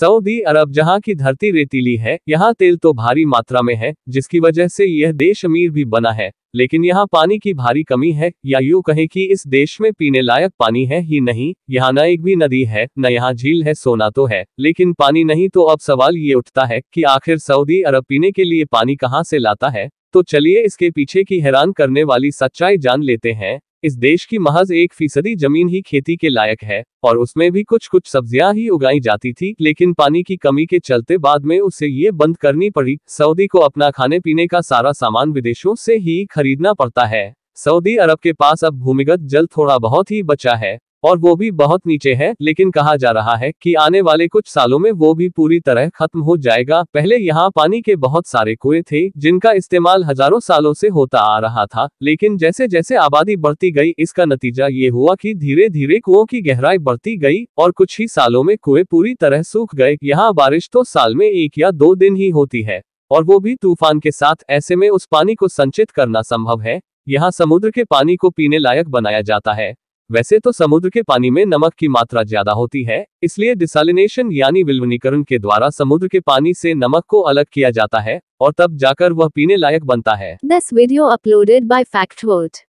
Saudi अरब जहां की धरती रेतीली है यहां तेल तो भारी मात्रा में है जिसकी वजह से यह देश अमीर भी बना है लेकिन यहाँ पानी की भारी कमी है या यूं कहें कि इस देश में पीने लायक पानी है ही नहीं यहाँ न एक भी नदी है न यहाँ झील है सोना तो है लेकिन पानी नहीं तो अब सवाल ये उठता है कि आखिर सऊदी अरब पीने के लिए पानी कहाँ से लाता है तो चलिए इसके पीछे की हैरान करने वाली सच्चाई जान लेते हैं इस देश की महज एक फीसदी जमीन ही खेती के लायक है और उसमें भी कुछ कुछ सब्जियां ही उगाई जाती थी लेकिन पानी की कमी के चलते बाद में उसे ये बंद करनी पड़ी सऊदी को अपना खाने पीने का सारा सामान विदेशों से ही खरीदना पड़ता है सऊदी अरब के पास अब भूमिगत जल थोड़ा बहुत ही बचा है और वो भी बहुत नीचे है लेकिन कहा जा रहा है कि आने वाले कुछ सालों में वो भी पूरी तरह खत्म हो जाएगा पहले यहाँ पानी के बहुत सारे कुएं थे जिनका इस्तेमाल हजारों सालों से होता आ रहा था लेकिन जैसे जैसे आबादी बढ़ती गई इसका नतीजा ये हुआ कि धीरे धीरे कुओं की गहराई बढ़ती गई और कुछ ही सालों में कुएं पूरी तरह सूख गए यहाँ बारिश तो साल में एक या दो दिन ही होती है और वो भी तूफान के साथ ऐसे में उस पानी को संचित करना संभव है यहाँ समुद्र के पानी को पीने लायक बनाया जाता है वैसे तो समुद्र के पानी में नमक की मात्रा ज्यादा होती है इसलिए डिसालिनेशन यानी विलवनीकरण के द्वारा समुद्र के पानी से नमक को अलग किया जाता है और तब जाकर वह पीने लायक बनता है this video uploaded by fact